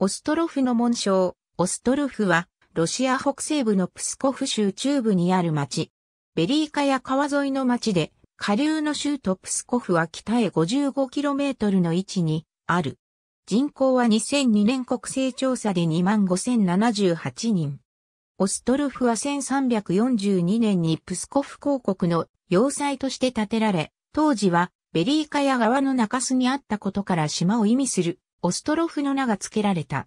オストロフの紋章、オストロフは、ロシア北西部のプスコフ州中部にある町。ベリーカや川沿いの町で、下流の州とプスコフは北へ 55km の位置にある。人口は2002年国勢調査で25,078人。オストルフは1342年にプスコフ公国の要塞として建てられ、当時はベリーカヤ川の中州にあったことから島を意味するオストロフの名が付けられた。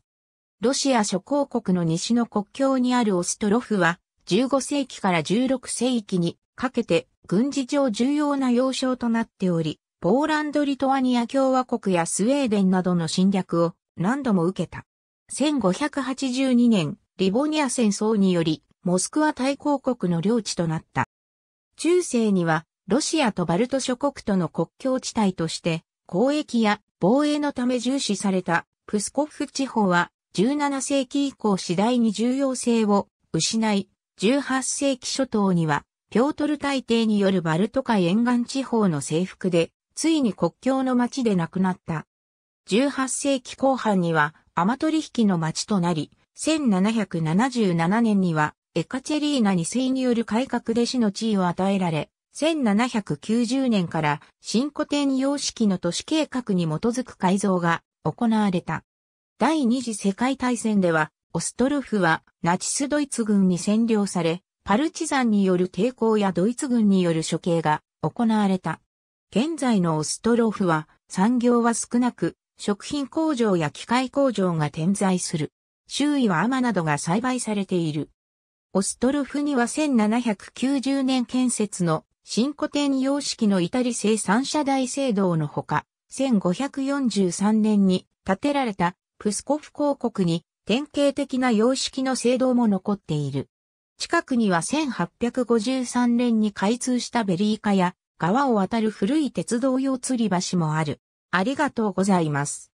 ロシア諸公国の西の国境にあるオストロフは、15世紀から16世紀にかけて軍事上重要な要衝となっており、ポーランド・リトアニア共和国やスウェーデンなどの侵略を何度も受けた。1582年、リボニア戦争により、モスクワ大公国の領地となった。中世には、ロシアとバルト諸国との国境地帯として、交易や防衛のため重視されたプスコフ地方は17世紀以降次第に重要性を失い、18世紀初頭にはピョートル大帝によるバルト海沿岸地方の征服で、ついに国境の町で亡くなった。18世紀後半にはアマ取引の町となり、1777年にはエカチェリーナに世による改革で死の地位を与えられ、1790年から新古典様式の都市計画に基づく改造が行われた。第二次世界大戦では、オストルフはナチスドイツ軍に占領され、パルチザンによる抵抗やドイツ軍による処刑が行われた。現在のオストロフは産業は少なく、食品工場や機械工場が点在する。周囲はアマなどが栽培されている。オストロフには1790年建設の新古典様式のイタリ製三社大聖堂のほか、1543年に建てられたプスコフ公国に典型的な様式の聖堂も残っている。近くには1853年に開通したベリーカや川を渡る古い鉄道用吊り橋もある。ありがとうございます。